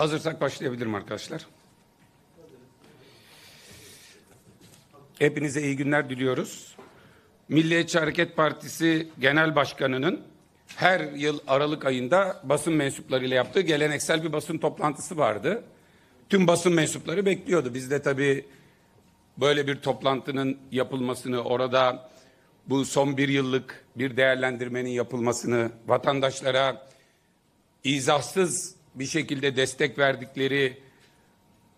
Hazırsak başlayabilirim arkadaşlar. Hepinize iyi günler diliyoruz. Milliyetçi Hareket Partisi Genel Başkanı'nın her yıl Aralık ayında basın mensuplarıyla yaptığı geleneksel bir basın toplantısı vardı. Tüm basın mensupları bekliyordu. Biz de tabii böyle bir toplantının yapılmasını, orada bu son bir yıllık bir değerlendirmenin yapılmasını, vatandaşlara izahsız bir şekilde destek verdikleri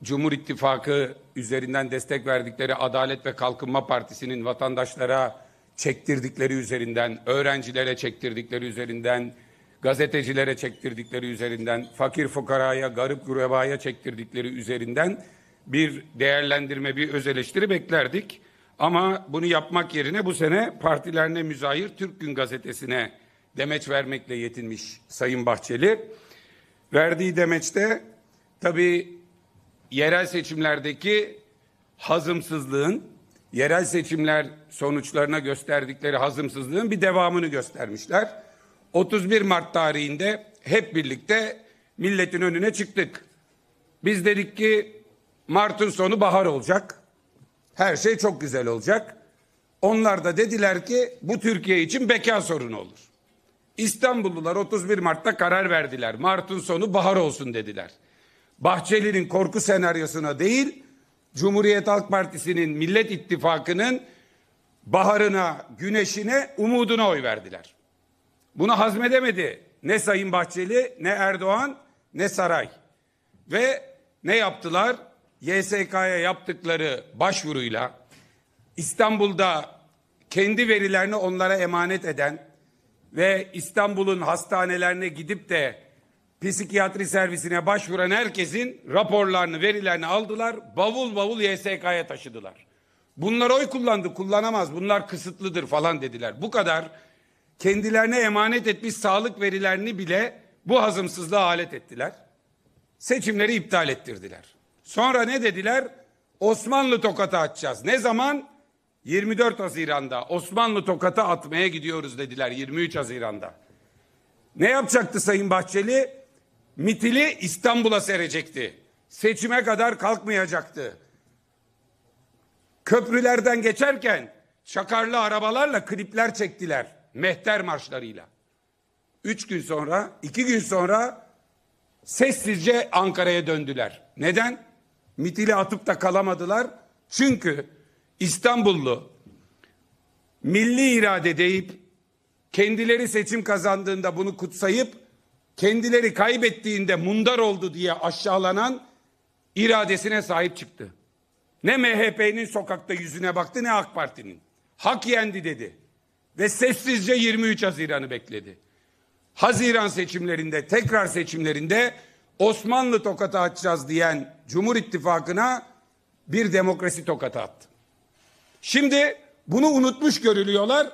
Cumhur İttifakı üzerinden destek verdikleri Adalet ve Kalkınma Partisi'nin vatandaşlara çektirdikleri üzerinden, öğrencilere çektirdikleri üzerinden, gazetecilere çektirdikleri üzerinden, fakir fukaraya, garip gurebaya çektirdikleri üzerinden bir değerlendirme, bir öz eleştiri beklerdik. Ama bunu yapmak yerine bu sene partilerine müzayir Türk Gün Gazetesi'ne demeç vermekle yetinmiş Sayın Bahçeli verdiği demeçte tabii yerel seçimlerdeki hazımsızlığın, yerel seçimler sonuçlarına gösterdikleri hazımsızlığın bir devamını göstermişler. 31 Mart tarihinde hep birlikte milletin önüne çıktık. Biz dedik ki Mart'ın sonu bahar olacak. Her şey çok güzel olacak. Onlar da dediler ki bu Türkiye için beka sorunu olur. İstanbullular 31 Mart'ta karar verdiler. Mart'ın sonu bahar olsun dediler. Bahçeli'nin korku senaryosuna değil, Cumhuriyet Halk Partisi'nin Millet İttifakı'nın baharına, güneşine, umuduna oy verdiler. Bunu hazmedemedi ne Sayın Bahçeli, ne Erdoğan, ne saray. Ve ne yaptılar? YSK'ya yaptıkları başvuruyla İstanbul'da kendi verilerini onlara emanet eden ve İstanbul'un hastanelerine gidip de psikiyatri servisine başvuran herkesin raporlarını, verilerini aldılar. Bavul bavul YSK'ya taşıdılar. Bunlar oy kullandı, kullanamaz. Bunlar kısıtlıdır falan dediler. Bu kadar kendilerine emanet etmiş sağlık verilerini bile bu hazımsızlığa alet ettiler. Seçimleri iptal ettirdiler. Sonra ne dediler? Osmanlı tokatı açacağız. Ne zaman? 24 Haziran'da Osmanlı tokata atmaya gidiyoruz dediler 23 Haziran'da. Ne yapacaktı Sayın Bahçeli? Mitili İstanbul'a serecekti. Seçime kadar kalkmayacaktı. Köprülerden geçerken çakarlı arabalarla klipler çektiler. Mehter marşlarıyla. Üç gün sonra, iki gün sonra sessizce Ankara'ya döndüler. Neden? Mitili atıp da kalamadılar. Çünkü İstanbullu milli irade deyip kendileri seçim kazandığında bunu kutsayıp kendileri kaybettiğinde mundar oldu diye aşağılanan iradesine sahip çıktı. Ne MHP'nin sokakta yüzüne baktı ne AK Parti'nin. Hak yendi dedi. Ve sessizce 23 Haziran'ı bekledi. Haziran seçimlerinde, tekrar seçimlerinde Osmanlı tokatı açacağız diyen Cumhur İttifakı'na bir demokrasi tokatı attı. Şimdi bunu unutmuş görülüyorlar.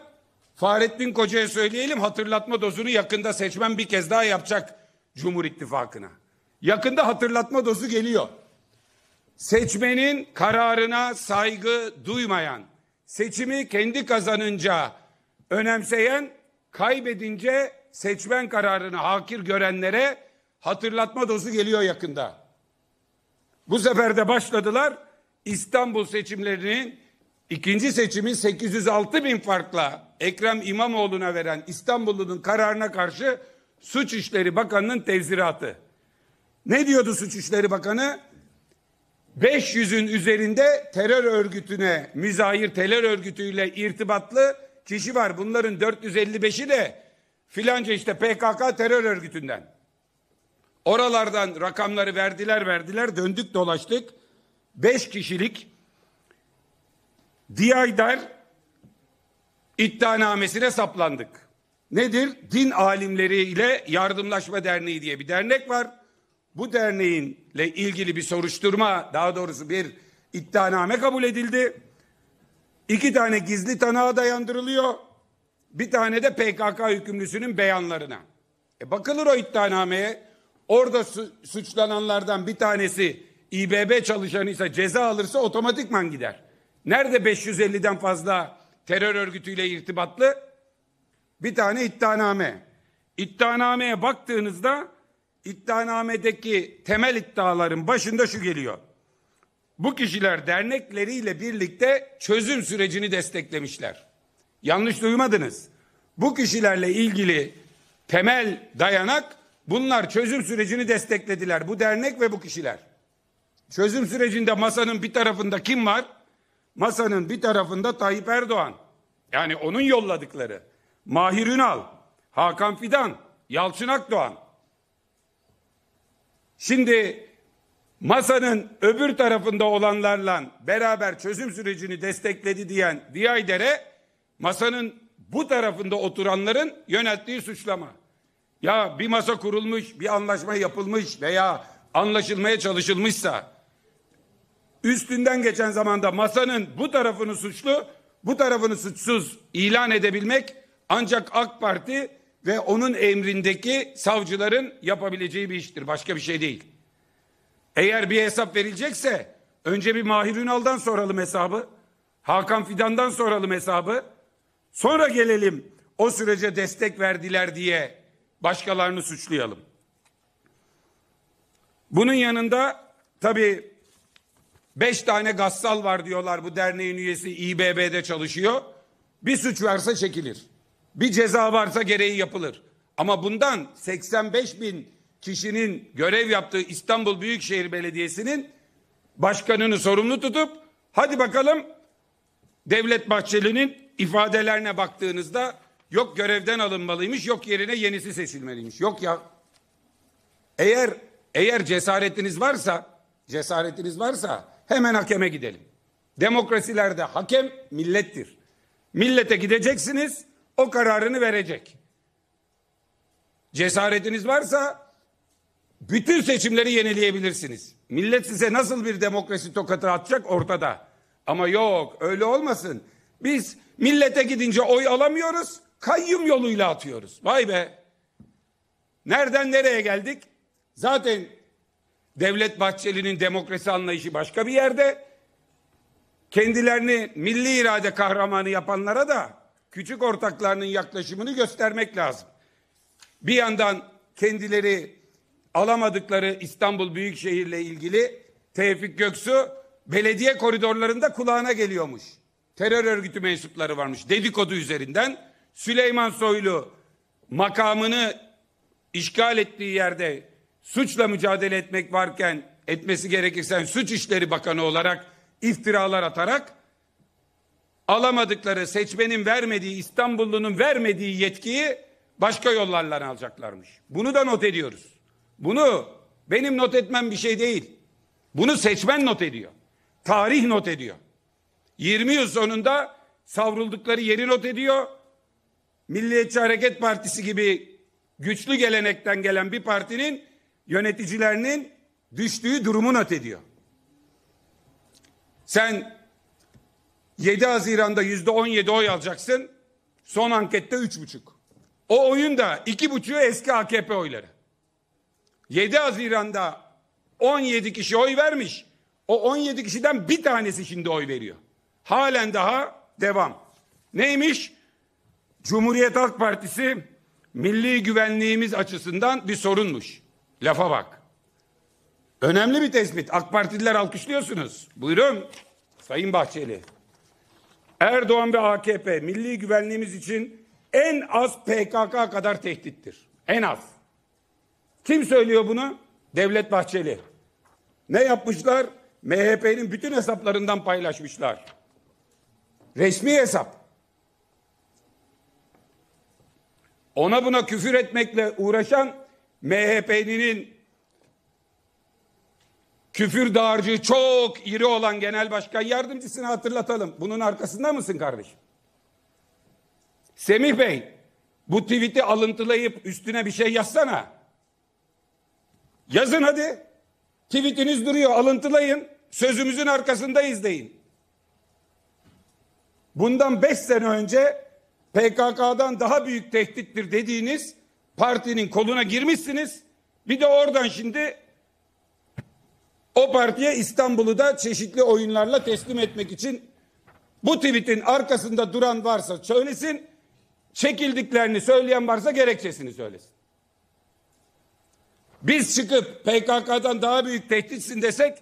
Fahrettin Koca'ya söyleyelim hatırlatma dozunu yakında seçmen bir kez daha yapacak Cumhur İttifakı'na. Yakında hatırlatma dozu geliyor. Seçmenin kararına saygı duymayan, seçimi kendi kazanınca önemseyen, kaybedince seçmen kararını hakir görenlere hatırlatma dozu geliyor yakında. Bu sefer de başladılar İstanbul seçimlerinin İkinci seçimin 806 bin farkla Ekrem İmamoğlu'na veren İstanbul'un kararına karşı Suç İşleri Bakanı'nın tevziratı. Ne diyordu Suç İşleri Bakanı? 500'ün üzerinde terör örgütüne, müzahir terör örgütüyle irtibatlı kişi var. Bunların 455'i de filanca işte PKK terör örgütünden. Oralardan rakamları verdiler verdiler döndük dolaştık. 5 kişilik Diyaydar iddianamesine saplandık. Nedir? Din alimleri ile Yardımlaşma Derneği diye bir dernek var. Bu derneğinle ilgili bir soruşturma, daha doğrusu bir iddianame kabul edildi. İki tane gizli tanığa dayandırılıyor. Bir tane de PKK hükümlüsünün beyanlarına. E bakılır o iddianameye. Orada su suçlananlardan bir tanesi İBB çalışanıysa ceza alırsa otomatikman gider. Nerede 550'den fazla terör örgütüyle irtibatlı? Bir tane iddianame. İddianameye baktığınızda iddianamedeki temel iddiaların başında şu geliyor. Bu kişiler dernekleriyle birlikte çözüm sürecini desteklemişler. Yanlış duymadınız. Bu kişilerle ilgili temel dayanak bunlar çözüm sürecini desteklediler. Bu dernek ve bu kişiler. Çözüm sürecinde masanın bir tarafında kim var? Masanın bir tarafında Tayyip Erdoğan. Yani onun yolladıkları. Mahir Ünal, Hakan Fidan, Yalçın Akdoğan. Şimdi masanın öbür tarafında olanlarla beraber çözüm sürecini destekledi diyen Diyayder'e masanın bu tarafında oturanların yönelttiği suçlama. Ya bir masa kurulmuş, bir anlaşma yapılmış veya anlaşılmaya çalışılmışsa üstünden geçen zamanda masanın bu tarafını suçlu, bu tarafını suçsuz ilan edebilmek ancak AK Parti ve onun emrindeki savcıların yapabileceği bir iştir. Başka bir şey değil. Eğer bir hesap verilecekse önce bir Mahir Ünal'dan soralım hesabı. Hakan Fidan'dan soralım hesabı. Sonra gelelim o sürece destek verdiler diye başkalarını suçlayalım. Bunun yanında tabii Beş tane gassal var diyorlar bu derneğin üyesi İBB'de çalışıyor. Bir suç varsa çekilir. Bir ceza varsa gereği yapılır. Ama bundan 85 bin kişinin görev yaptığı İstanbul Büyükşehir Belediyesi'nin başkanını sorumlu tutup hadi bakalım Devlet Bahçeli'nin ifadelerine baktığınızda yok görevden alınmalıymış, yok yerine yenisi seçilmeliymiş. Yok ya. Eğer eğer cesaretiniz varsa, cesaretiniz varsa Hemen hakeme gidelim. Demokrasilerde hakem millettir. Millete gideceksiniz, o kararını verecek. Cesaretiniz varsa bütün seçimleri yenileyebilirsiniz. Millet size nasıl bir demokrasi tokatı atacak ortada. Ama yok öyle olmasın. Biz millete gidince oy alamıyoruz, kayyum yoluyla atıyoruz. Vay be! Nereden nereye geldik? Zaten Devlet Bahçeli'nin demokrasi anlayışı başka bir yerde. Kendilerini milli irade kahramanı yapanlara da küçük ortaklarının yaklaşımını göstermek lazım. Bir yandan kendileri alamadıkları İstanbul Büyükşehir'le ilgili Tevfik Göksu belediye koridorlarında kulağına geliyormuş. Terör örgütü mensupları varmış dedikodu üzerinden. Süleyman Soylu makamını işgal ettiği yerde suçla mücadele etmek varken etmesi gerekirsen suç işleri bakanı olarak iftiralar atarak alamadıkları seçmenin vermediği İstanbullunun vermediği yetkiyi başka yollarla alacaklarmış. Bunu da not ediyoruz. Bunu benim not etmem bir şey değil. Bunu seçmen not ediyor. Tarih not ediyor. 20 yıl sonunda savruldukları yeri not ediyor. Milliyetçi Hareket Partisi gibi güçlü gelenekten gelen bir partinin yöneticilerinin düştüğü durumu not ediyor. Sen 7 Haziran'da yüzde 17 oy alacaksın. Son ankette üç buçuk. O oyun da iki eski AKP oyları. 7 Haziran'da 17 kişi oy vermiş. O 17 kişiden bir tanesi şimdi oy veriyor. Halen daha devam. Neymiş? Cumhuriyet Halk Partisi milli güvenliğimiz açısından bir sorunmuş. Lafa bak. Önemli bir tespit. AK Partililer alkışlıyorsunuz. Buyurun Sayın Bahçeli. Erdoğan ve AKP milli güvenliğimiz için en az PKK kadar tehdittir. En az. Kim söylüyor bunu? Devlet Bahçeli. Ne yapmışlar? MHP'nin bütün hesaplarından paylaşmışlar. Resmi hesap. Ona buna küfür etmekle uğraşan MHP'nin küfür dağarcığı çok iri olan genel başkan yardımcısını hatırlatalım. Bunun arkasında mısın kardeşim? Semih Bey bu tweet'i alıntılayıp üstüne bir şey yazsana. Yazın hadi. Tweetiniz duruyor alıntılayın. Sözümüzün arkasındayız deyin. Bundan beş sene önce PKK'dan daha büyük tehdittir dediğiniz partinin koluna girmişsiniz. Bir de oradan şimdi o partiye İstanbul'u da çeşitli oyunlarla teslim etmek için bu tweetin arkasında duran varsa söylesin. Çekildiklerini söyleyen varsa gerekçesini söylesin. Biz çıkıp PKK'dan daha büyük tehditsin desek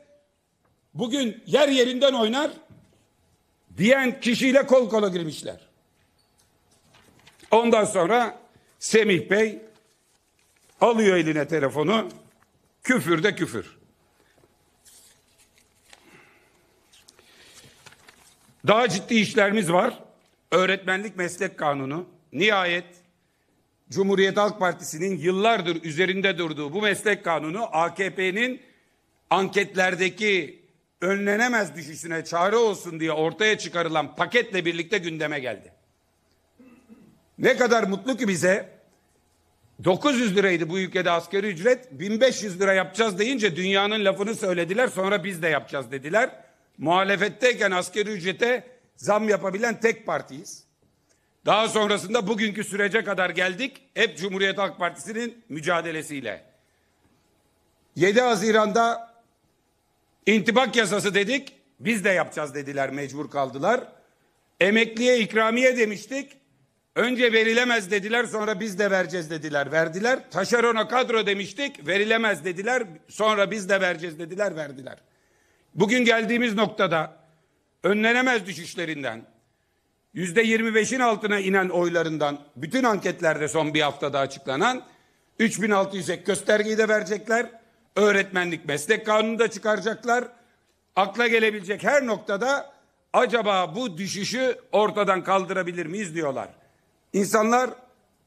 bugün yer yerinden oynar diyen kişiyle kol kola girmişler. Ondan sonra Semih Bey alıyor eline telefonu. Küfür de küfür. Daha ciddi işlerimiz var. Öğretmenlik meslek kanunu nihayet Cumhuriyet Halk Partisi'nin yıllardır üzerinde durduğu bu meslek kanunu AKP'nin anketlerdeki önlenemez düşüşüne çare olsun diye ortaya çıkarılan paketle birlikte gündeme geldi. Ne kadar mutlu ki bize 900 liraydı bu ülkede askeri ücret 1500 lira yapacağız deyince dünyanın lafını söylediler sonra biz de yapacağız dediler. Muhalefetteyken askeri ücrete zam yapabilen tek partiyiz. Daha sonrasında bugünkü sürece kadar geldik hep Cumhuriyet Halk Partisi'nin mücadelesiyle. 7 Haziran'da intibak yasası dedik biz de yapacağız dediler mecbur kaldılar. Emekliye ikramiye demiştik Önce verilemez dediler sonra biz de vereceğiz dediler. Verdiler. Taşerona kadro demiştik. Verilemez dediler. Sonra biz de vereceğiz dediler. Verdiler. Bugün geldiğimiz noktada önlenemez düşüşlerinden yüzde yirmi beşin altına inen oylarından bütün anketlerde son bir haftada açıklanan 3600 ek göstergeyi de verecekler. Öğretmenlik meslek kanunu da çıkaracaklar. Akla gelebilecek her noktada acaba bu düşüşü ortadan kaldırabilir miyiz diyorlar. İnsanlar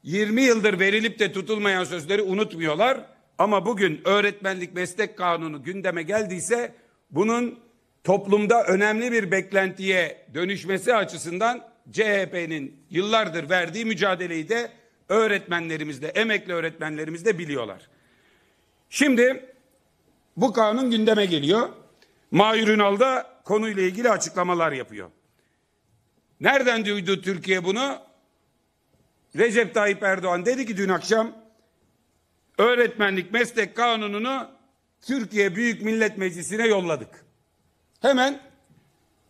20 yıldır verilip de tutulmayan sözleri unutmuyorlar. Ama bugün öğretmenlik meslek kanunu gündeme geldiyse bunun toplumda önemli bir beklentiye dönüşmesi açısından CHP'nin yıllardır verdiği mücadeleyi de öğretmenlerimizde, emekli öğretmenlerimizde biliyorlar. Şimdi bu kanun gündeme geliyor. Mahir Ünal da konuyla ilgili açıklamalar yapıyor. Nereden duydu Türkiye bunu? Recep Tayyip Erdoğan dedi ki dün akşam öğretmenlik meslek kanununu Türkiye Büyük Millet Meclisi'ne yolladık. Hemen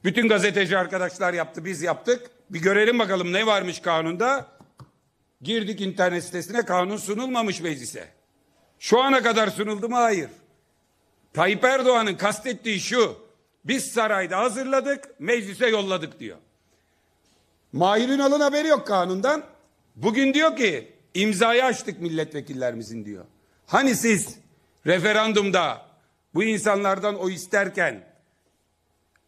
bütün gazeteci arkadaşlar yaptı, biz yaptık. Bir görelim bakalım ne varmış kanunda. Girdik internet sitesine kanun sunulmamış meclise. Şu ana kadar sunuldu mu? Hayır. Tayyip Erdoğan'ın kastettiği şu. Biz sarayda hazırladık, meclise yolladık diyor. Mahir'in alın haberi yok kanundan. Bugün diyor ki imzayı açtık milletvekillerimizin diyor. Hani siz referandumda bu insanlardan o isterken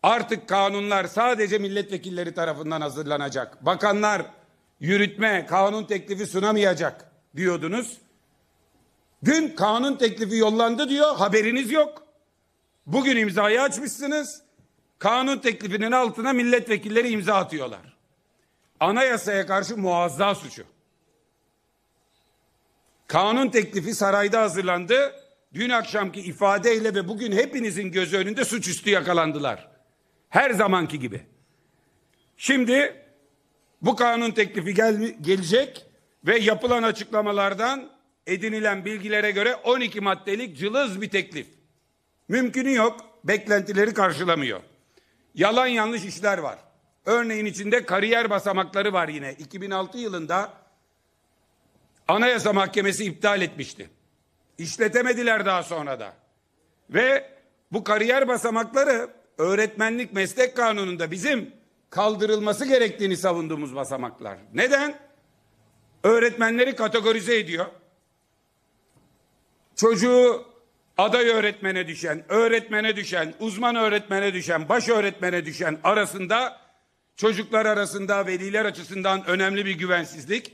artık kanunlar sadece milletvekilleri tarafından hazırlanacak. Bakanlar yürütme kanun teklifi sunamayacak diyordunuz. Dün kanun teklifi yollandı diyor haberiniz yok. Bugün imzayı açmışsınız. Kanun teklifinin altına milletvekilleri imza atıyorlar anayasaya karşı muazza suçu. Kanun teklifi sarayda hazırlandı. Dün akşamki ifadeyle ve bugün hepinizin göz önünde suçüstü yakalandılar. Her zamanki gibi. Şimdi bu kanun teklifi gel gelecek ve yapılan açıklamalardan edinilen bilgilere göre 12 maddelik cılız bir teklif. Mümkünü yok, beklentileri karşılamıyor. Yalan yanlış işler var. Örneğin içinde kariyer basamakları var yine. 2006 yılında Anayasa Mahkemesi iptal etmişti. İşletemediler daha sonra da. Ve bu kariyer basamakları öğretmenlik meslek kanununda bizim kaldırılması gerektiğini savunduğumuz basamaklar. Neden? Öğretmenleri kategorize ediyor. Çocuğu aday öğretmene düşen, öğretmene düşen, uzman öğretmene düşen, baş öğretmene düşen arasında çocuklar arasında veliler açısından önemli bir güvensizlik.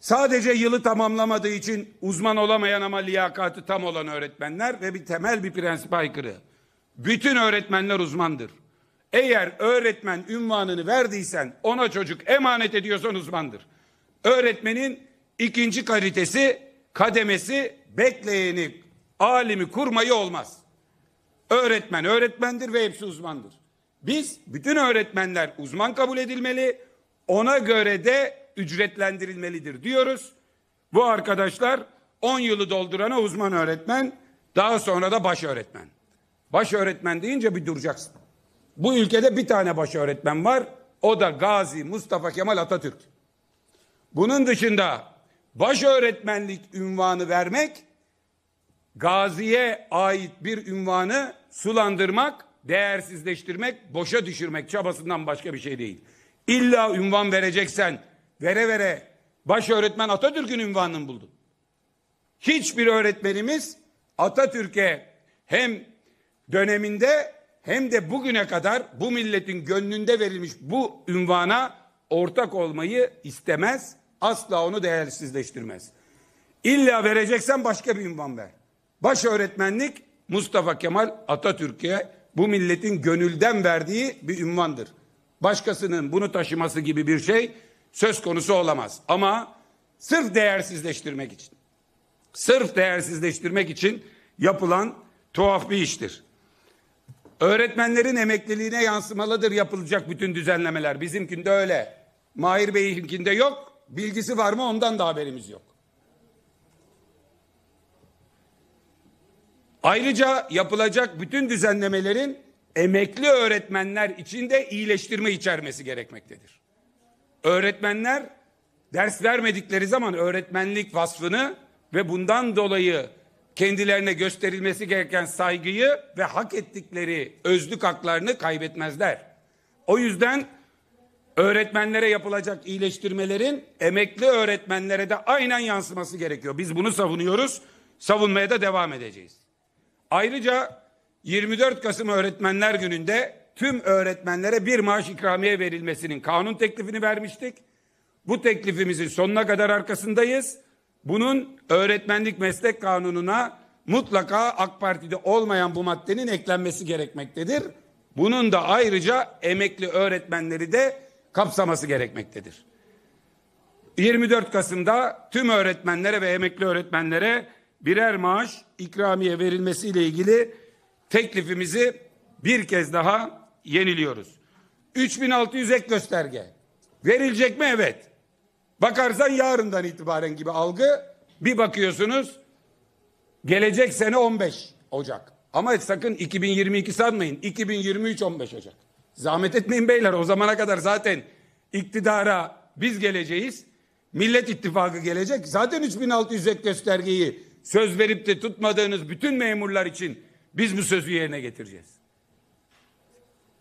Sadece yılı tamamlamadığı için uzman olamayan ama liyakatı tam olan öğretmenler ve bir temel bir prensip aykırı. Bütün öğretmenler uzmandır. Eğer öğretmen ünvanını verdiysen ona çocuk emanet ediyorsan uzmandır. Öğretmenin ikinci kalitesi, kademesi bekleyeni, alimi kurmayı olmaz. Öğretmen öğretmendir ve hepsi uzmandır. Biz bütün öğretmenler uzman kabul edilmeli, ona göre de ücretlendirilmelidir diyoruz. Bu arkadaşlar 10 yılı doldurana uzman öğretmen, daha sonra da baş öğretmen. Baş öğretmen deyince bir duracaksın. Bu ülkede bir tane baş öğretmen var. O da Gazi Mustafa Kemal Atatürk. Bunun dışında baş öğretmenlik ünvanı vermek, Gazi'ye ait bir ünvanı sulandırmak değersizleştirmek, boşa düşürmek çabasından başka bir şey değil. İlla ünvan vereceksen vere vere baş öğretmen Atatürk'ün ünvanını buldu. Hiçbir öğretmenimiz Atatürk'e hem döneminde hem de bugüne kadar bu milletin gönlünde verilmiş bu ünvana ortak olmayı istemez. Asla onu değersizleştirmez. İlla vereceksen başka bir ünvan ver. Baş öğretmenlik Mustafa Kemal Atatürk'e bu milletin gönülden verdiği bir ünvandır. Başkasının bunu taşıması gibi bir şey söz konusu olamaz. Ama sırf değersizleştirmek için, sırf değersizleştirmek için yapılan tuhaf bir iştir. Öğretmenlerin emekliliğine yansımalıdır yapılacak bütün düzenlemeler. Bizimkinde öyle. Mahir Bey'inkinde yok. Bilgisi var mı ondan da haberimiz yok. Ayrıca yapılacak bütün düzenlemelerin emekli öğretmenler için de iyileştirme içermesi gerekmektedir. Öğretmenler ders vermedikleri zaman öğretmenlik vasfını ve bundan dolayı kendilerine gösterilmesi gereken saygıyı ve hak ettikleri özlük haklarını kaybetmezler. O yüzden öğretmenlere yapılacak iyileştirmelerin emekli öğretmenlere de aynen yansıması gerekiyor. Biz bunu savunuyoruz, savunmaya da devam edeceğiz. Ayrıca 24 Kasım Öğretmenler Günü'nde tüm öğretmenlere bir maaş ikramiye verilmesinin kanun teklifini vermiştik. Bu teklifimizin sonuna kadar arkasındayız. Bunun öğretmenlik meslek kanununa mutlaka AK Parti'de olmayan bu maddenin eklenmesi gerekmektedir. Bunun da ayrıca emekli öğretmenleri de kapsaması gerekmektedir. 24 Kasım'da tüm öğretmenlere ve emekli öğretmenlere birer maaş ikramiye verilmesiyle ilgili teklifimizi bir kez daha yeniliyoruz. 3600 ek gösterge. Verilecek mi? Evet. Bakarsan yarından itibaren gibi algı. Bir bakıyorsunuz gelecek sene 15 Ocak. Ama sakın 2022 sanmayın. 2023 15 Ocak. Zahmet etmeyin beyler. O zamana kadar zaten iktidara biz geleceğiz. Millet İttifakı gelecek. Zaten 3600 ek göstergeyi söz verip de tutmadığınız bütün memurlar için biz bu sözü yerine getireceğiz.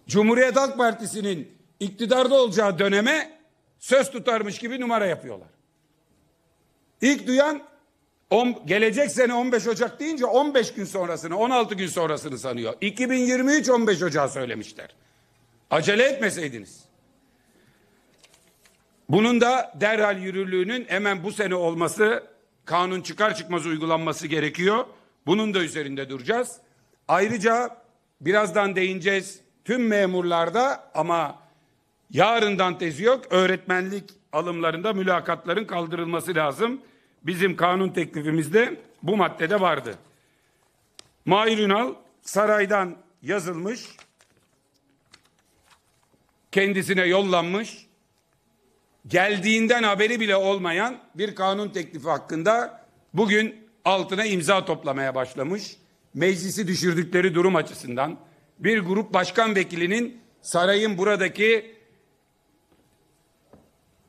Cumhuriyet Halk Partisi'nin iktidarda olacağı döneme söz tutarmış gibi numara yapıyorlar. İlk duyan on, gelecek sene 15 Ocak deyince 15 gün sonrasını 16 gün sonrasını sanıyor. 2023 15 Ocak'a söylemişler. Acele etmeseydiniz. Bunun da derhal yürürlüğünün hemen bu sene olması Kanun çıkar çıkmaz uygulanması gerekiyor. Bunun da üzerinde duracağız. Ayrıca birazdan değineceğiz tüm memurlarda ama yarından tezi yok. Öğretmenlik alımlarında mülakatların kaldırılması lazım. Bizim kanun teklifimizde bu maddede vardı. Mahir Ünal saraydan yazılmış, kendisine yollanmış geldiğinden haberi bile olmayan bir kanun teklifi hakkında bugün altına imza toplamaya başlamış. Meclisi düşürdükleri durum açısından bir grup başkan vekilinin sarayın buradaki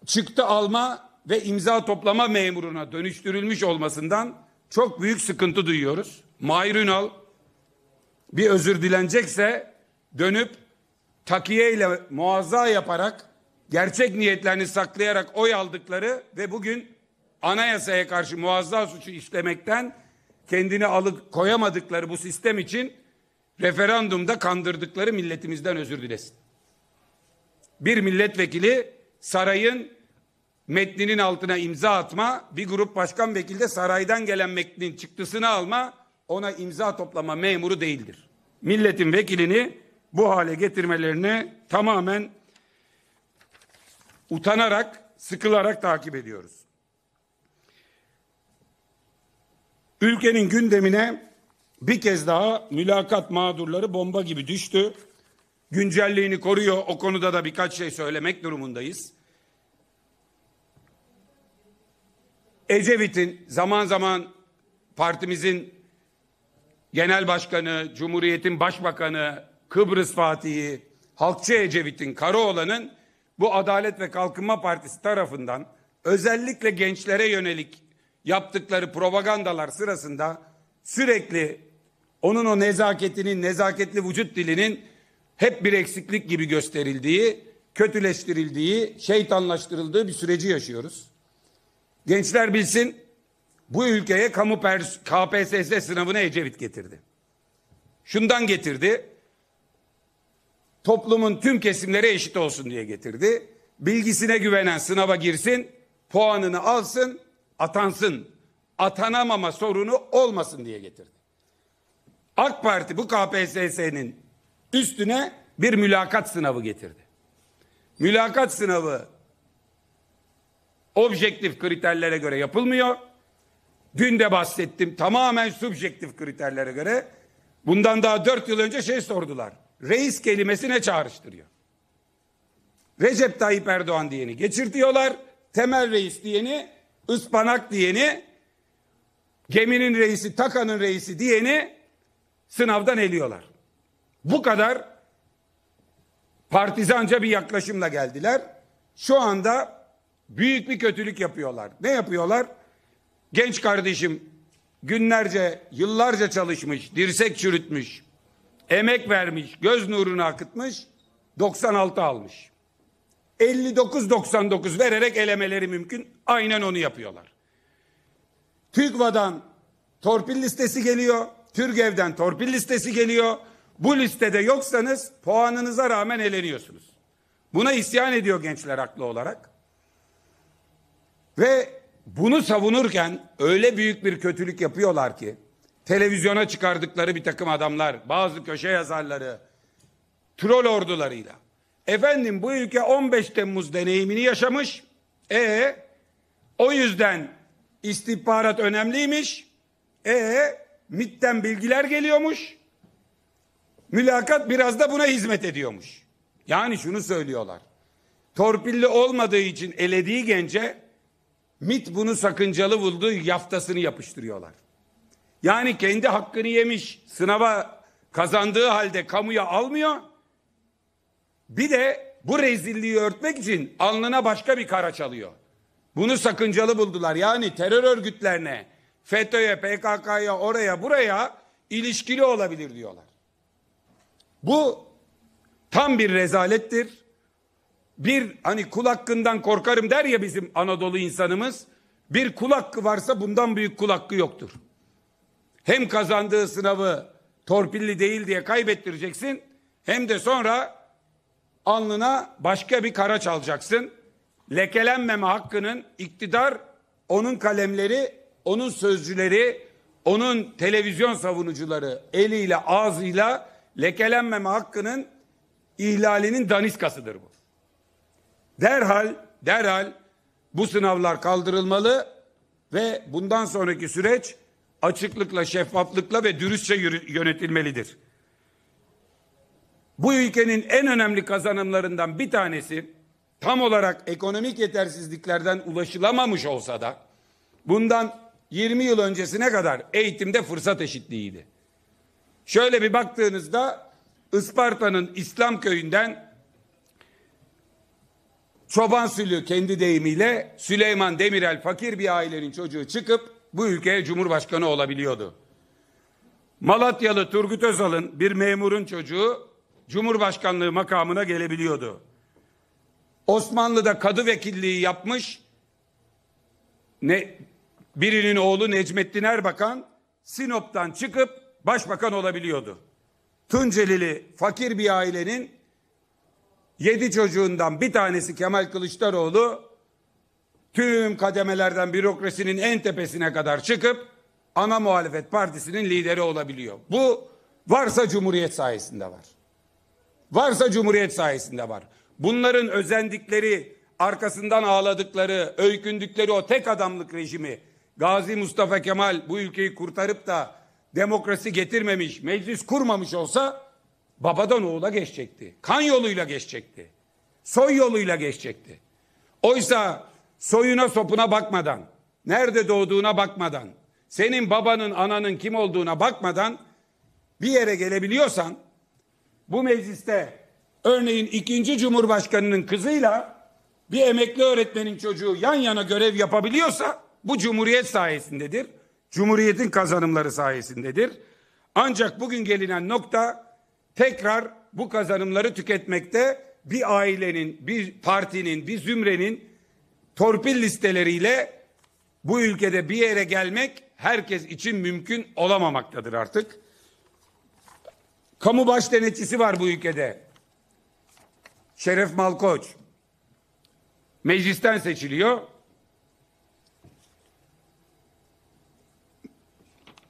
çıktı alma ve imza toplama memuruna dönüştürülmüş olmasından çok büyük sıkıntı duyuyoruz. Mahir Ünal bir özür dilenecekse dönüp takiye ile muazza yaparak gerçek niyetlerini saklayarak oy aldıkları ve bugün anayasaya karşı muazza suçu işlemekten kendini alık koyamadıkları bu sistem için referandumda kandırdıkları milletimizden özür dilesin. Bir milletvekili sarayın metninin altına imza atma, bir grup başkan vekil de saraydan gelen metnin çıktısını alma, ona imza toplama memuru değildir. Milletin vekilini bu hale getirmelerini tamamen utanarak, sıkılarak takip ediyoruz. Ülkenin gündemine bir kez daha mülakat mağdurları bomba gibi düştü. Güncelliğini koruyor. O konuda da birkaç şey söylemek durumundayız. Ecevit'in zaman zaman partimizin genel başkanı, Cumhuriyet'in başbakanı, Kıbrıs Fatihi, Halkçı Ecevit'in Karaoğlan'ın bu Adalet ve Kalkınma Partisi tarafından özellikle gençlere yönelik yaptıkları propagandalar sırasında sürekli onun o nezaketinin, nezaketli vücut dilinin hep bir eksiklik gibi gösterildiği, kötüleştirildiği, şeytanlaştırıldığı bir süreci yaşıyoruz. Gençler bilsin bu ülkeye kamu KPSS sınavını Ecevit getirdi. Şundan getirdi toplumun tüm kesimlere eşit olsun diye getirdi. Bilgisine güvenen sınava girsin, puanını alsın, atansın. Atanamama sorunu olmasın diye getirdi. AK Parti bu KPSS'nin üstüne bir mülakat sınavı getirdi. Mülakat sınavı objektif kriterlere göre yapılmıyor. Dün de bahsettim tamamen subjektif kriterlere göre. Bundan daha dört yıl önce şey sordular reis kelimesine çağrıştırıyor. Recep Tayyip Erdoğan diyeni geçirtiyorlar. Temel reis diyeni, ıspanak diyeni, geminin reisi, takanın reisi diyeni sınavdan eliyorlar. Bu kadar partizanca bir yaklaşımla geldiler. Şu anda büyük bir kötülük yapıyorlar. Ne yapıyorlar? Genç kardeşim günlerce, yıllarca çalışmış, dirsek çürütmüş, emek vermiş, göz nurunu akıtmış, 96 almış. 59-99 vererek elemeleri mümkün. Aynen onu yapıyorlar. TÜGVA'dan torpil listesi geliyor. TÜRGEV'den torpil listesi geliyor. Bu listede yoksanız puanınıza rağmen eleniyorsunuz. Buna isyan ediyor gençler haklı olarak. Ve bunu savunurken öyle büyük bir kötülük yapıyorlar ki televizyona çıkardıkları bir takım adamlar, bazı köşe yazarları, trol ordularıyla. Efendim bu ülke 15 Temmuz deneyimini yaşamış. E o yüzden istihbarat önemliymiş. E MIT'ten bilgiler geliyormuş. Mülakat biraz da buna hizmet ediyormuş. Yani şunu söylüyorlar. Torpilli olmadığı için elediği gence MIT bunu sakıncalı buldu yaftasını yapıştırıyorlar. Yani kendi hakkını yemiş, sınava kazandığı halde kamuya almıyor. Bir de bu rezilliği örtmek için alnına başka bir kara çalıyor. Bunu sakıncalı buldular. Yani terör örgütlerine, FETÖ'ye, PKK'ya, oraya, buraya ilişkili olabilir diyorlar. Bu tam bir rezalettir. Bir hani kul hakkından korkarım der ya bizim Anadolu insanımız. Bir kul hakkı varsa bundan büyük kul hakkı yoktur. Hem kazandığı sınavı torpilli değil diye kaybettireceksin hem de sonra alnına başka bir kara çalacaksın. Lekelenmeme hakkının iktidar, onun kalemleri, onun sözcüleri, onun televizyon savunucuları eliyle ağzıyla lekelenmeme hakkının ihlalinin daniskasıdır bu. Derhal, derhal bu sınavlar kaldırılmalı ve bundan sonraki süreç açıklıkla, şeffaflıkla ve dürüstçe yönetilmelidir. Bu ülkenin en önemli kazanımlarından bir tanesi tam olarak ekonomik yetersizliklerden ulaşılamamış olsa da bundan 20 yıl öncesine kadar eğitimde fırsat eşitliğiydi. Şöyle bir baktığınızda Isparta'nın İslam köyünden çoban sülü kendi deyimiyle Süleyman Demirel fakir bir ailenin çocuğu çıkıp bu ülkeye cumhurbaşkanı olabiliyordu. Malatyalı Turgut Özal'ın bir memurun çocuğu cumhurbaşkanlığı makamına gelebiliyordu. Osmanlı'da kadı vekilliği yapmış ne, birinin oğlu Necmettin Erbakan Sinop'tan çıkıp başbakan olabiliyordu. Tuncelili fakir bir ailenin yedi çocuğundan bir tanesi Kemal Kılıçdaroğlu tüm kademelerden bürokrasinin en tepesine kadar çıkıp ana muhalefet partisinin lideri olabiliyor. Bu varsa Cumhuriyet sayesinde var. Varsa Cumhuriyet sayesinde var. Bunların özendikleri, arkasından ağladıkları, öykündükleri o tek adamlık rejimi Gazi Mustafa Kemal bu ülkeyi kurtarıp da demokrasi getirmemiş, meclis kurmamış olsa babadan oğula geçecekti. Kan yoluyla geçecekti. Soy yoluyla geçecekti. Oysa soyuna sopuna bakmadan, nerede doğduğuna bakmadan, senin babanın, ananın kim olduğuna bakmadan bir yere gelebiliyorsan bu mecliste örneğin ikinci cumhurbaşkanının kızıyla bir emekli öğretmenin çocuğu yan yana görev yapabiliyorsa bu cumhuriyet sayesindedir. Cumhuriyetin kazanımları sayesindedir. Ancak bugün gelinen nokta tekrar bu kazanımları tüketmekte bir ailenin, bir partinin, bir zümrenin torpil listeleriyle bu ülkede bir yere gelmek herkes için mümkün olamamaktadır artık. Kamu baş denetçisi var bu ülkede. Şeref Malkoç. Meclisten seçiliyor.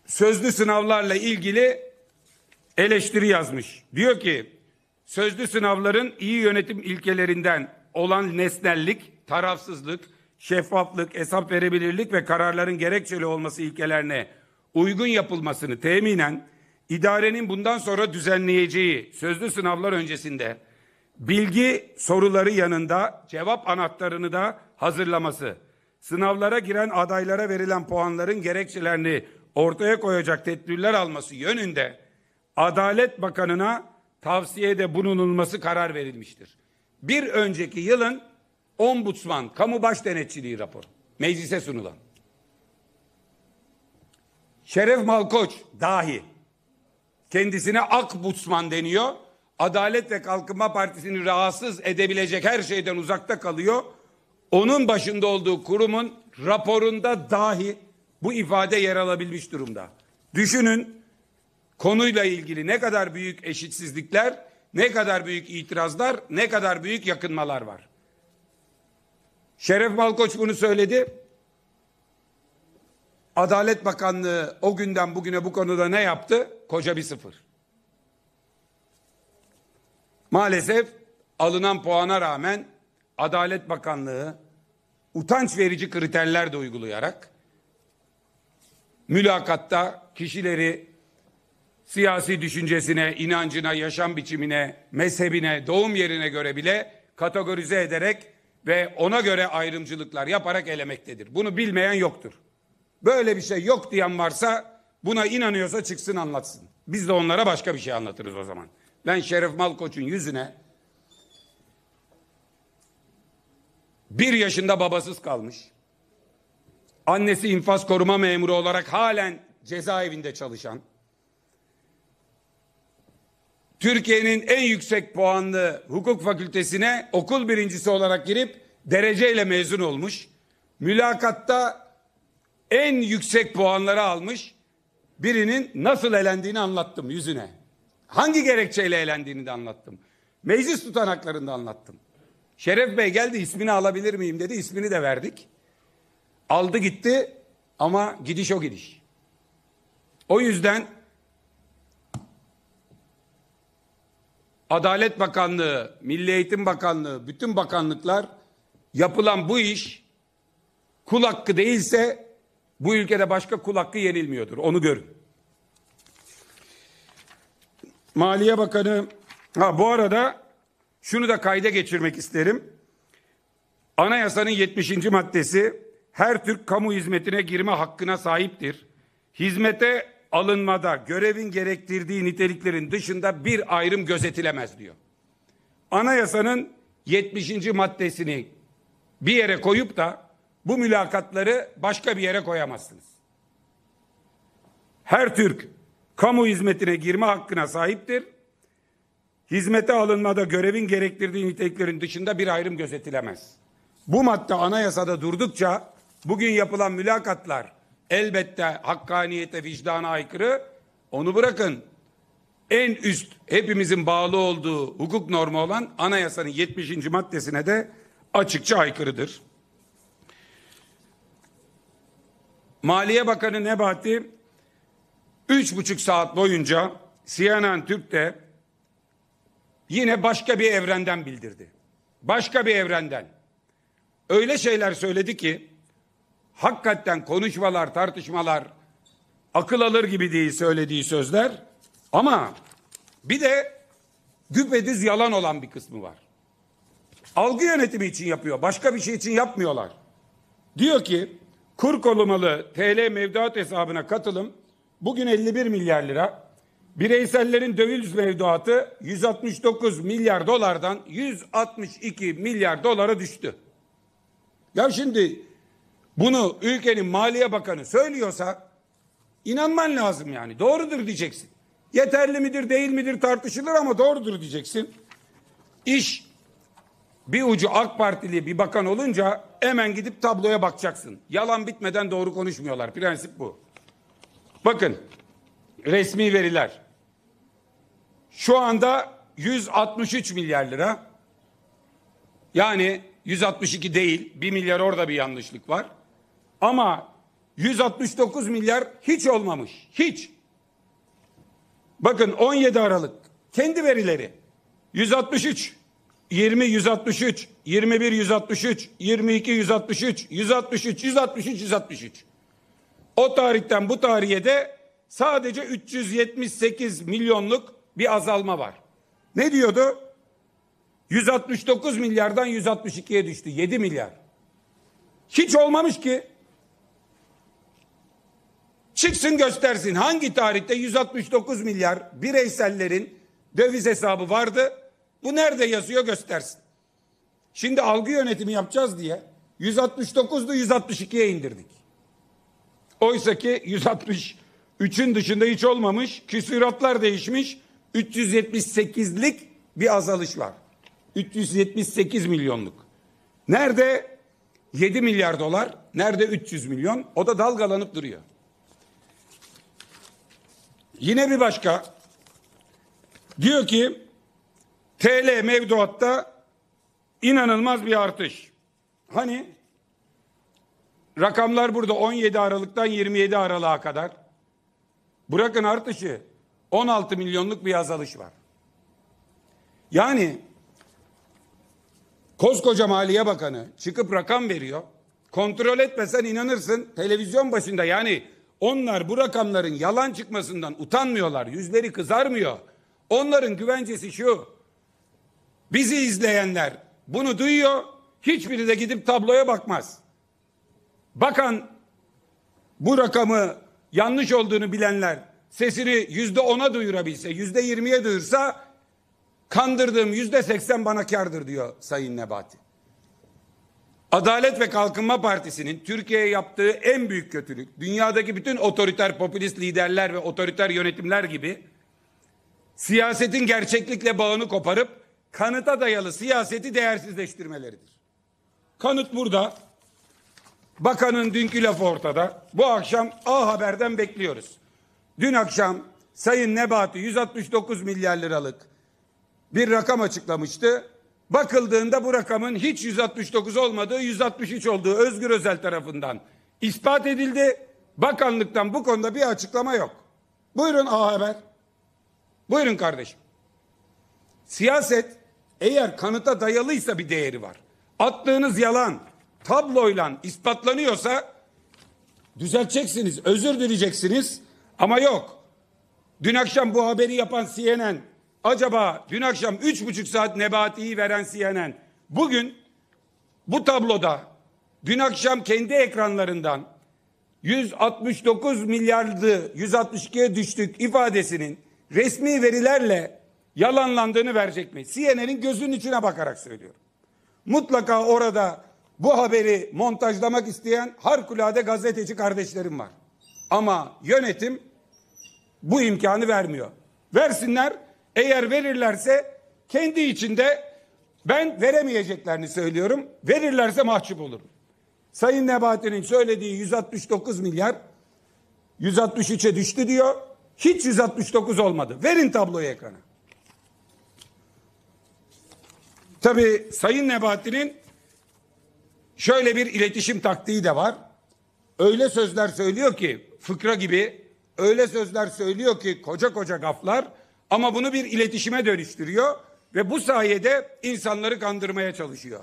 Sözlü sınavlarla ilgili eleştiri yazmış. Diyor ki sözlü sınavların iyi yönetim ilkelerinden olan nesnellik tarafsızlık, şeffaflık, hesap verebilirlik ve kararların gerekçeli olması ilkelerine uygun yapılmasını teminen idarenin bundan sonra düzenleyeceği sözlü sınavlar öncesinde bilgi soruları yanında cevap anahtarını da hazırlaması, sınavlara giren adaylara verilen puanların gerekçelerini ortaya koyacak tedbirler alması yönünde Adalet Bakanı'na tavsiyede bulunulması karar verilmiştir. Bir önceki yılın Ombudsman, kamu baş denetçiliği raporu. Meclise sunulan. Şeref Malkoç dahi kendisine akbutsman deniyor. Adalet ve Kalkınma Partisi'ni rahatsız edebilecek her şeyden uzakta kalıyor. Onun başında olduğu kurumun raporunda dahi bu ifade yer alabilmiş durumda. Düşünün konuyla ilgili ne kadar büyük eşitsizlikler, ne kadar büyük itirazlar, ne kadar büyük yakınmalar var. Şeref Malkoç bunu söyledi. Adalet Bakanlığı o günden bugüne bu konuda ne yaptı? Koca bir sıfır. Maalesef alınan puana rağmen Adalet Bakanlığı utanç verici kriterler de uygulayarak mülakatta kişileri siyasi düşüncesine, inancına, yaşam biçimine, mezhebine, doğum yerine göre bile kategorize ederek ve ona göre ayrımcılıklar yaparak elemektedir. Bunu bilmeyen yoktur. Böyle bir şey yok diyen varsa buna inanıyorsa çıksın anlatsın. Biz de onlara başka bir şey anlatırız o zaman. Ben Şerif Malkoç'un yüzüne bir yaşında babasız kalmış. Annesi infaz koruma memuru olarak halen cezaevinde çalışan Türkiye'nin en yüksek puanlı hukuk fakültesine okul birincisi olarak girip dereceyle mezun olmuş. Mülakatta en yüksek puanları almış. Birinin nasıl elendiğini anlattım yüzüne. Hangi gerekçeyle elendiğini de anlattım. Meclis tutanaklarında anlattım. Şeref Bey geldi ismini alabilir miyim dedi. ismini de verdik. Aldı gitti ama gidiş o gidiş. O yüzden Adalet Bakanlığı, Milli Eğitim Bakanlığı, bütün bakanlıklar yapılan bu iş kul hakkı değilse bu ülkede başka kul hakkı yenilmiyordur. Onu görün. Maliye Bakanı ha bu arada şunu da kayda geçirmek isterim. Anayasanın 70. maddesi her Türk kamu hizmetine girme hakkına sahiptir. Hizmete alınmada görevin gerektirdiği niteliklerin dışında bir ayrım gözetilemez diyor. Anayasanın 70. maddesini bir yere koyup da bu mülakatları başka bir yere koyamazsınız. Her Türk kamu hizmetine girme hakkına sahiptir. Hizmete alınmada görevin gerektirdiği niteliklerin dışında bir ayrım gözetilemez. Bu madde anayasada durdukça bugün yapılan mülakatlar elbette hakkaniyete, vicdana aykırı. Onu bırakın. En üst hepimizin bağlı olduğu hukuk normu olan anayasanın 70. maddesine de açıkça aykırıdır. Maliye Bakanı Nebati üç buçuk saat boyunca CNN Türk'te yine başka bir evrenden bildirdi. Başka bir evrenden. Öyle şeyler söyledi ki hakikaten konuşmalar, tartışmalar akıl alır gibi değil söylediği sözler. Ama bir de düpedüz yalan olan bir kısmı var. Algı yönetimi için yapıyor. Başka bir şey için yapmıyorlar. Diyor ki kur korumalı TL mevduat hesabına katılım bugün 51 milyar lira. Bireysellerin döviz mevduatı 169 milyar dolardan 162 milyar dolara düştü. Ya şimdi bunu ülkenin Maliye Bakanı söylüyorsa inanman lazım yani. Doğrudur diyeceksin. Yeterli midir değil midir tartışılır ama doğrudur diyeceksin. İş bir ucu AK Partili bir bakan olunca hemen gidip tabloya bakacaksın. Yalan bitmeden doğru konuşmuyorlar. Prensip bu. Bakın resmi veriler. Şu anda 163 milyar lira. Yani 162 değil. 1 milyar orada bir yanlışlık var. Ama 169 milyar hiç olmamış. Hiç. Bakın 17 Aralık kendi verileri 163 20 163 21 163 22 163 163 163 163 o tarihten bu tarihe de sadece 378 milyonluk bir azalma var. Ne diyordu? 169 milyardan 162'ye düştü. 7 milyar. Hiç olmamış ki. Çıksın göstersin hangi tarihte 169 milyar bireysellerin döviz hesabı vardı. Bu nerede yazıyor göstersin. Şimdi algı yönetimi yapacağız diye 169'du 162'ye indirdik. Oysa ki 163'ün dışında hiç olmamış, küsüratlar değişmiş, 378'lik bir azalış var. 378 milyonluk. Nerede 7 milyar dolar, nerede 300 milyon? O da dalgalanıp duruyor. Yine bir başka diyor ki TL mevduatta inanılmaz bir artış. Hani rakamlar burada 17 Aralık'tan 27 Aralık'a kadar. Bırakın artışı 16 milyonluk bir azalış var. Yani koskoca Maliye Bakanı çıkıp rakam veriyor. Kontrol etmesen inanırsın televizyon başında yani onlar bu rakamların yalan çıkmasından utanmıyorlar. Yüzleri kızarmıyor. Onların güvencesi şu. Bizi izleyenler bunu duyuyor. Hiçbiri de gidip tabloya bakmaz. Bakan bu rakamı yanlış olduğunu bilenler sesini yüzde ona duyurabilse, yüzde yirmiye duyursa kandırdığım yüzde seksen bana kardır diyor Sayın Nebati. Adalet ve Kalkınma Partisi'nin Türkiye'ye yaptığı en büyük kötülük, dünyadaki bütün otoriter popülist liderler ve otoriter yönetimler gibi siyasetin gerçeklikle bağını koparıp kanıta dayalı siyaseti değersizleştirmeleridir. Kanıt burada. Bakanın dünkü lafı ortada. Bu akşam A Haber'den bekliyoruz. Dün akşam Sayın Nebati 169 milyar liralık bir rakam açıklamıştı Bakıldığında bu rakamın hiç 169 olmadığı 163 olduğu Özgür Özel tarafından ispat edildi. Bakanlıktan bu konuda bir açıklama yok. Buyurun A Haber. Buyurun kardeşim. Siyaset eğer kanıta dayalıysa bir değeri var. Attığınız yalan tabloyla ispatlanıyorsa düzelteceksiniz, özür dileyeceksiniz ama yok. Dün akşam bu haberi yapan CNN acaba dün akşam üç buçuk saat Nebati'yi veren CNN bugün bu tabloda dün akşam kendi ekranlarından 169 milyardı 162'ye düştük ifadesinin resmi verilerle yalanlandığını verecek mi? CNN'in gözünün içine bakarak söylüyorum. Mutlaka orada bu haberi montajlamak isteyen harikulade gazeteci kardeşlerim var. Ama yönetim bu imkanı vermiyor. Versinler eğer verirlerse kendi içinde ben veremeyeceklerini söylüyorum. Verirlerse mahcup olurum. Sayın Nebati'nin söylediği 169 milyar 163'e düştü diyor. Hiç 169 olmadı. Verin tabloyu ekrana. Tabi Sayın Nebati'nin şöyle bir iletişim taktiği de var. Öyle sözler söylüyor ki fıkra gibi öyle sözler söylüyor ki koca koca gaflar ama bunu bir iletişime dönüştürüyor ve bu sayede insanları kandırmaya çalışıyor.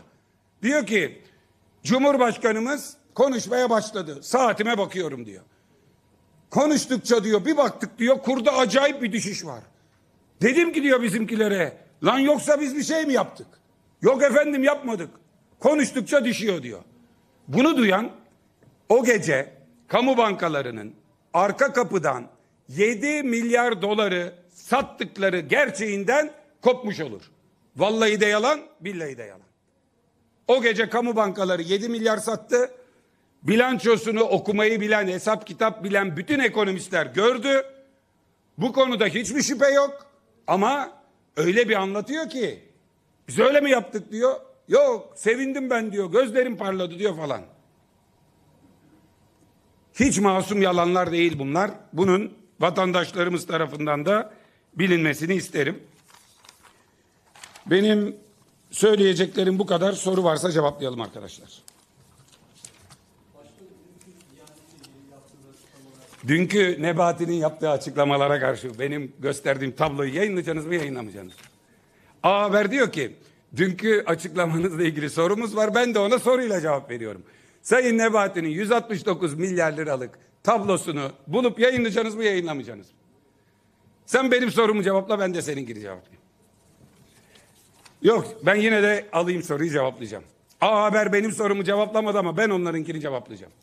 Diyor ki Cumhurbaşkanımız konuşmaya başladı. Saatime bakıyorum diyor. Konuştukça diyor bir baktık diyor kurda acayip bir düşüş var. Dedim ki diyor bizimkilere lan yoksa biz bir şey mi yaptık? Yok efendim yapmadık. Konuştukça düşüyor diyor. Bunu duyan o gece kamu bankalarının arka kapıdan 7 milyar doları sattıkları gerçeğinden kopmuş olur. Vallahi de yalan, billahi de yalan. O gece kamu bankaları 7 milyar sattı. Bilançosunu okumayı bilen, hesap kitap bilen bütün ekonomistler gördü. Bu konuda hiçbir şüphe yok. Ama öyle bir anlatıyor ki biz öyle mi yaptık diyor. Yok sevindim ben diyor gözlerim parladı diyor falan. Hiç masum yalanlar değil bunlar. Bunun vatandaşlarımız tarafından da bilinmesini isterim. Benim söyleyeceklerim bu kadar. Soru varsa cevaplayalım arkadaşlar. Dünkü Nebati'nin yaptığı açıklamalara karşı benim gösterdiğim tabloyu yayınlayacaksınız mı yayınlamayacaksınız? A Haber diyor ki dünkü açıklamanızla ilgili sorumuz var ben de ona soruyla cevap veriyorum. Sayın Nebati'nin 169 milyar liralık tablosunu bulup yayınlayacaksınız mı yayınlamayacaksınız mı? Sen benim sorumu cevapla ben de senin seninkini cevaplayayım. Yok ben yine de alayım soruyu cevaplayacağım. A Haber benim sorumu cevaplamadı ama ben onlarınkini cevaplayacağım.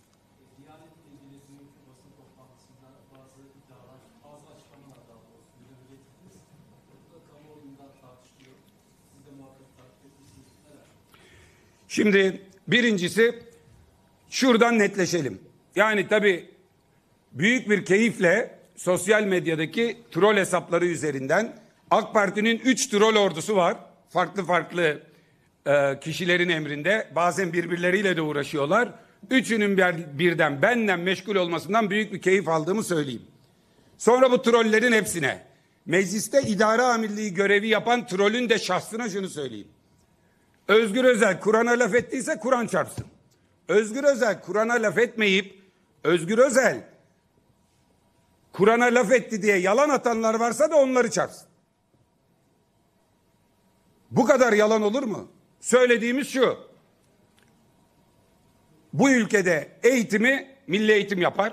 Şimdi birincisi şuradan netleşelim. Yani tabii büyük bir keyifle sosyal medyadaki troll hesapları üzerinden AK Parti'nin üç troll ordusu var. Farklı farklı e, kişilerin emrinde bazen birbirleriyle de uğraşıyorlar. Üçünün bir, birden benden meşgul olmasından büyük bir keyif aldığımı söyleyeyim. Sonra bu trollerin hepsine mecliste idare amirliği görevi yapan trollün de şahsına şunu söyleyeyim. Özgür Özel Kur'an'a laf ettiyse Kur'an çarpsın. Özgür Özel Kur'an'a laf etmeyip Özgür Özel Kur'an'a laf etti diye yalan atanlar varsa da onları çarpsın. Bu kadar yalan olur mu? Söylediğimiz şu. Bu ülkede eğitimi milli eğitim yapar.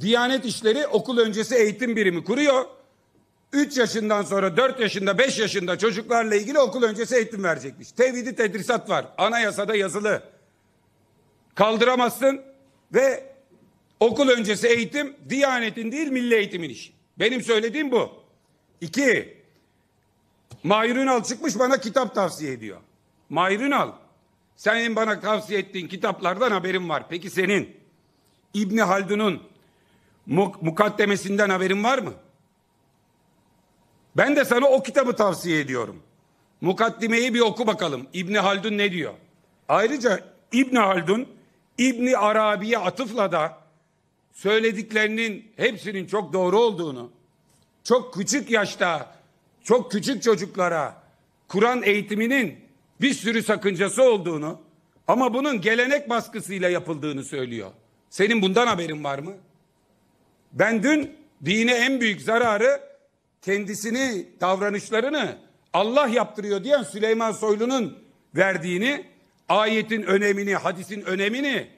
Diyanet işleri okul öncesi eğitim birimi kuruyor. 3 yaşından sonra 4 yaşında 5 yaşında çocuklarla ilgili okul öncesi eğitim verecekmiş. Tevhidi tedrisat var. Anayasada yazılı. Kaldıramazsın ve Okul öncesi eğitim Diyanet'in değil milli eğitimin işi. Benim söylediğim bu. İki, Mahir Ünal çıkmış bana kitap tavsiye ediyor. Mahir Ünal, senin bana tavsiye ettiğin kitaplardan haberim var. Peki senin İbni Haldun'un mukaddemesinden haberin var mı? Ben de sana o kitabı tavsiye ediyorum. Mukaddimeyi bir oku bakalım. İbni Haldun ne diyor? Ayrıca İbni Haldun İbni Arabi'ye atıfla da söylediklerinin hepsinin çok doğru olduğunu, çok küçük yaşta, çok küçük çocuklara Kur'an eğitiminin bir sürü sakıncası olduğunu ama bunun gelenek baskısıyla yapıldığını söylüyor. Senin bundan haberin var mı? Ben dün dine en büyük zararı kendisini, davranışlarını Allah yaptırıyor diyen Süleyman Soylu'nun verdiğini, ayetin önemini, hadisin önemini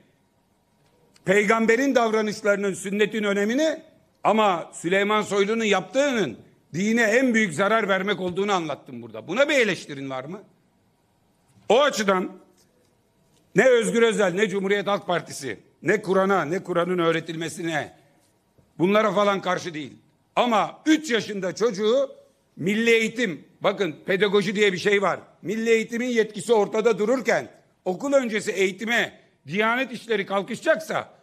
peygamberin davranışlarının sünnetin önemini ama Süleyman Soylu'nun yaptığının dine en büyük zarar vermek olduğunu anlattım burada. Buna bir eleştirin var mı? O açıdan ne Özgür Özel ne Cumhuriyet Halk Partisi ne Kur'an'a ne Kur'an'ın öğretilmesine bunlara falan karşı değil. Ama 3 yaşında çocuğu milli eğitim bakın pedagoji diye bir şey var. Milli eğitimin yetkisi ortada dururken okul öncesi eğitime Diyanet işleri kalkışacaksa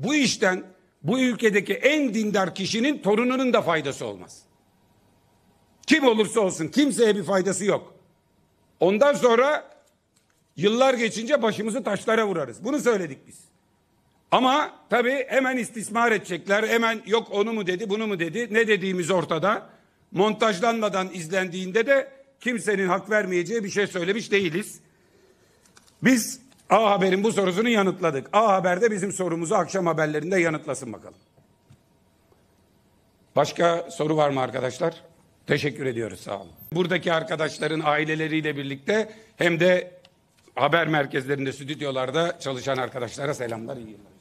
bu işten bu ülkedeki en dindar kişinin torununun da faydası olmaz. Kim olursa olsun kimseye bir faydası yok. Ondan sonra yıllar geçince başımızı taşlara vurarız. Bunu söyledik biz. Ama tabii hemen istismar edecekler. Hemen yok onu mu dedi, bunu mu dedi? Ne dediğimiz ortada. Montajlanmadan izlendiğinde de kimsenin hak vermeyeceği bir şey söylemiş değiliz. Biz A Haber'in bu sorusunu yanıtladık. A Haber'de bizim sorumuzu akşam haberlerinde yanıtlasın bakalım. Başka soru var mı arkadaşlar? Teşekkür ediyoruz sağ olun. Buradaki arkadaşların aileleriyle birlikte hem de haber merkezlerinde, stüdyolarda çalışan arkadaşlara selamlar, iyi günler.